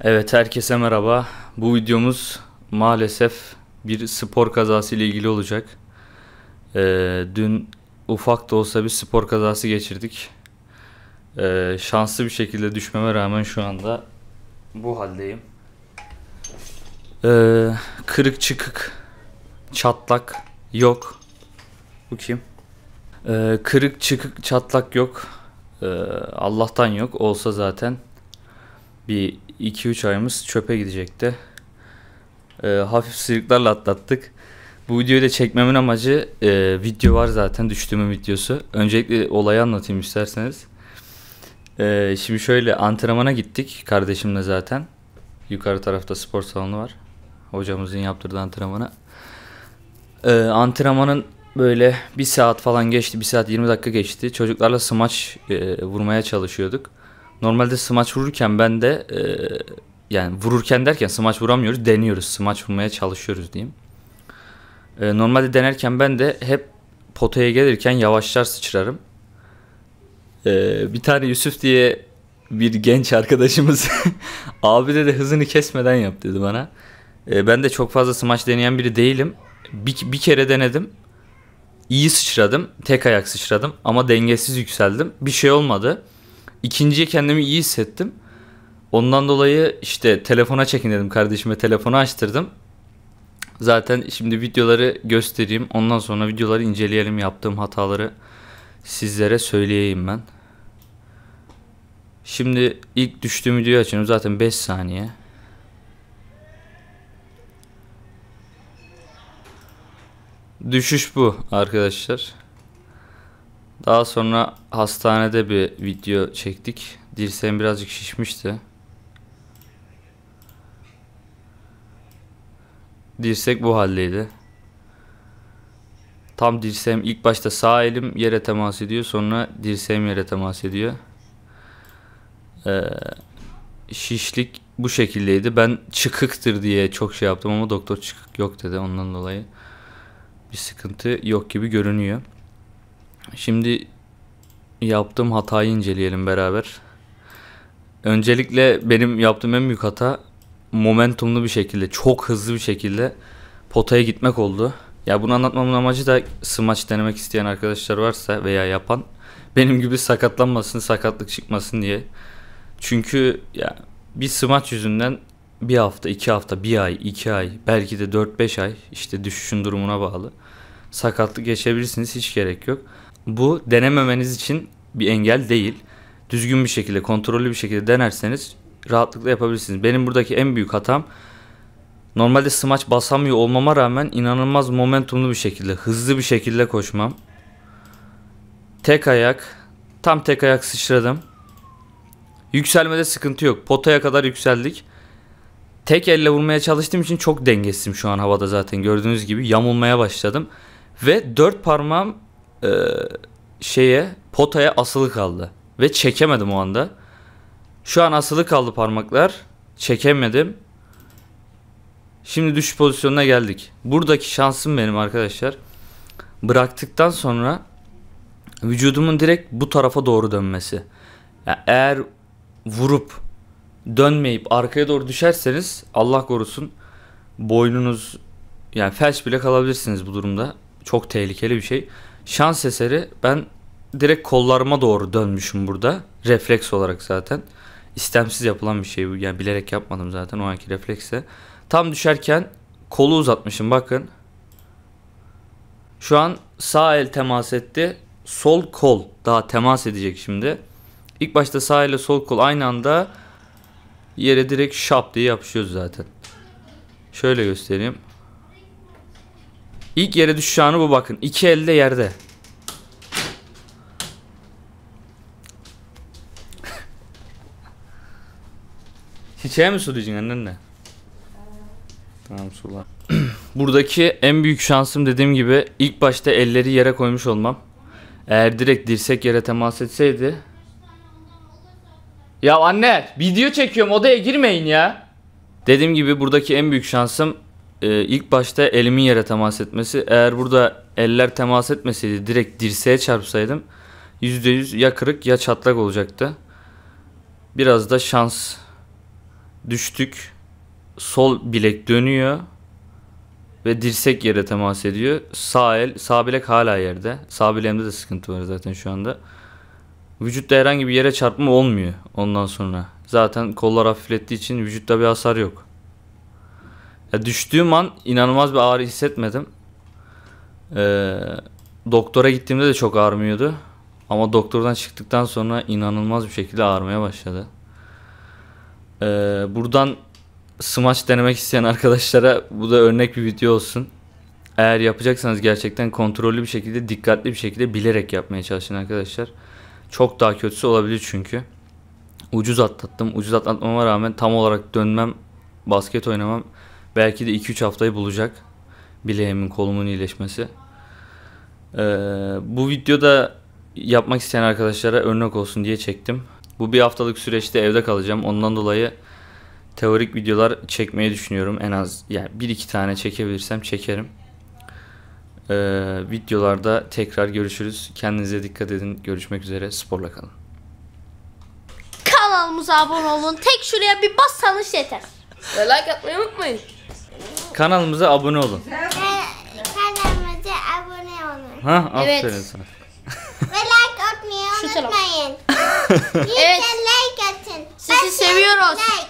Evet herkese merhaba. Bu videomuz maalesef bir spor kazası ile ilgili olacak. Ee, dün ufak da olsa bir spor kazası geçirdik. Ee, şanslı bir şekilde düşmeme rağmen şu anda bu haldeyim. Ee, kırık çıkık, çatlak yok. Bu kim? Ee, kırık çıkık, çatlak yok. Ee, Allah'tan yok. Olsa zaten bir 2-3 ayımız çöpe gidecekti. E, hafif sıyrıklarla atlattık. Bu videoyu da çekmemin amacı e, video var zaten düştüğümün videosu. Öncelikle olayı anlatayım isterseniz. E, şimdi şöyle antrenmana gittik kardeşimle zaten. Yukarı tarafta spor salonu var. Hocamızın yaptırdığı antrenmana. E, antrenmanın böyle bir saat falan geçti. bir saat 20 dakika geçti. Çocuklarla smaç e, vurmaya çalışıyorduk. Normalde smaç vururken ben de e, yani vururken derken smaç vuramıyoruz deniyoruz. Smaç vurmaya çalışıyoruz diyeyim. E, normalde denerken ben de hep potaya gelirken yavaşlar sıçrarım. E, bir tane Yusuf diye bir genç arkadaşımız abi de hızını kesmeden yap dedi bana. E, ben de çok fazla smaç deneyen biri değilim. Bir, bir kere denedim. İyi sıçradım. Tek ayak sıçradım ama dengesiz yükseldim. Bir şey olmadı ikinciye kendimi iyi hissettim. Ondan dolayı işte telefona çekin dedim kardeşime telefonu açtırdım. Zaten şimdi videoları göstereyim. Ondan sonra videoları inceleyelim. Yaptığım hataları sizlere söyleyeyim ben. Şimdi ilk düştüğüm videoyu açıyorum. Zaten 5 saniye. Düşüş bu arkadaşlar. Daha sonra hastanede bir video çektik. Dirseğim birazcık şişmişti. Dirsek bu haldeydi. Tam dirsem ilk başta sağ elim yere temas ediyor. Sonra dirsem yere temas ediyor. Ee, şişlik bu şekildeydi. Ben çıkıktır diye çok şey yaptım ama doktor çıkık yok dedi. Ondan dolayı bir sıkıntı yok gibi görünüyor. Şimdi yaptığım hatayı inceleyelim beraber. Öncelikle benim yaptığım en büyük hata momentumlu bir şekilde, çok hızlı bir şekilde potaya gitmek oldu. Ya bunu anlatmamın amacı da smaç denemek isteyen arkadaşlar varsa veya yapan benim gibi sakatlanmasın, sakatlık çıkmasın diye. Çünkü ya bir smaç yüzünden bir hafta, iki hafta, bir ay, iki ay, belki de dört beş ay işte düşüşün durumuna bağlı. Sakatlık geçebilirsiniz hiç gerek yok. Bu denememeniz için bir engel değil. Düzgün bir şekilde, kontrollü bir şekilde denerseniz rahatlıkla yapabilirsiniz. Benim buradaki en büyük hatam normalde smaç basamıyor olmama rağmen inanılmaz momentumlu bir şekilde, hızlı bir şekilde koşmam. Tek ayak, tam tek ayak sıçradım. Yükselmede sıkıntı yok. Potaya kadar yükseldik. Tek elle vurmaya çalıştığım için çok dengesizim şu an havada zaten. Gördüğünüz gibi yamulmaya başladım. Ve dört parmağım e, şeye potaya asılı kaldı ve çekemedim o anda. Şu an asılı kaldı parmaklar. Çekemedim. Şimdi düş pozisyonuna geldik. Buradaki şansım benim arkadaşlar. Bıraktıktan sonra vücudumun direkt bu tarafa doğru dönmesi. Yani eğer vurup dönmeyip arkaya doğru düşerseniz Allah korusun boynunuz yani felç bile kalabilirsiniz bu durumda. Çok tehlikeli bir şey. Şans eseri ben direkt kollarıma doğru dönmüşüm burada. Refleks olarak zaten. İstemsiz yapılan bir şey bu. Yani bilerek yapmadım zaten o anki refleksle. Tam düşerken kolu uzatmışım bakın. Şu an sağ el temas etti. Sol kol daha temas edecek şimdi. İlk başta sağ ile sol kol aynı anda yere direkt şap diye yapışıyoruz zaten. Şöyle göstereyim. İlk yere düşüş anı bu bakın. İki elde yerde. Çiçeğe mi sulayacaksın annenle? Tamam sula. Buradaki en büyük şansım dediğim gibi ilk başta elleri yere koymuş olmam. Eğer direkt dirsek yere temas etseydi. Ya anne video çekiyorum odaya girmeyin ya. Dediğim gibi buradaki en büyük şansım e, ilk başta elimin yere temas etmesi. Eğer burada eller temas etmeseydi direkt dirseğe çarpsaydım %100 ya kırık ya çatlak olacaktı. Biraz da şans düştük. Sol bilek dönüyor ve dirsek yere temas ediyor. Sağ el, sağ bilek hala yerde. Sağ bileğimde de sıkıntı var zaten şu anda. Vücutta herhangi bir yere çarpma olmuyor ondan sonra. Zaten kollar hafiflettiği için vücutta bir hasar yok. Ya düştüğüm an inanılmaz bir ağrı hissetmedim. Ee, doktora gittiğimde de çok ağrımıyordu. Ama doktordan çıktıktan sonra inanılmaz bir şekilde ağrımaya başladı. Ee, buradan smaç denemek isteyen arkadaşlara bu da örnek bir video olsun. Eğer yapacaksanız gerçekten kontrollü bir şekilde, dikkatli bir şekilde bilerek yapmaya çalışın arkadaşlar. Çok daha kötüsü olabilir çünkü. Ucuz atlattım. Ucuz atlatmama rağmen tam olarak dönmem, basket oynamam Belki de 2-3 haftayı bulacak bileğimin kolumun iyileşmesi. Ee, bu videoda yapmak isteyen arkadaşlara örnek olsun diye çektim. Bu bir haftalık süreçte evde kalacağım. Ondan dolayı teorik videolar çekmeyi düşünüyorum. En az yani bir iki tane çekebilirsem çekerim. Ee, videolarda tekrar görüşürüz. Kendinize dikkat edin. Görüşmek üzere. Sporla kalın. Kanalımıza abone olun. Tek şuraya bir bassanız yeter. Ve like atmayı unutmayın. Kanalımıza abone olun. Ee, kanalımıza abone olun. Ha, Evet. aferin sana. Ve like atmayı unutmayın. Lütfen Evet. like atın. Sizi Bakın, seviyoruz. Like.